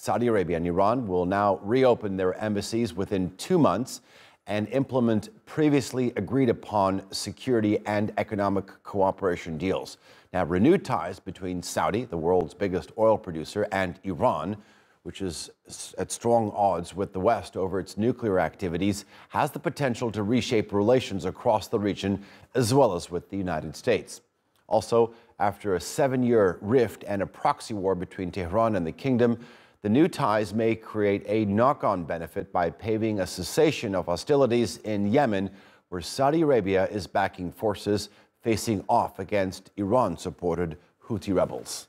Saudi Arabia and Iran will now reopen their embassies within two months and implement previously agreed upon security and economic cooperation deals. Now, renewed ties between Saudi, the world's biggest oil producer, and Iran, which is at strong odds with the West over its nuclear activities, has the potential to reshape relations across the region as well as with the United States. Also, after a seven year rift and a proxy war between Tehran and the kingdom, the new ties may create a knock on benefit by paving a cessation of hostilities in Yemen, where Saudi Arabia is backing forces facing off against Iran supported Houthi rebels.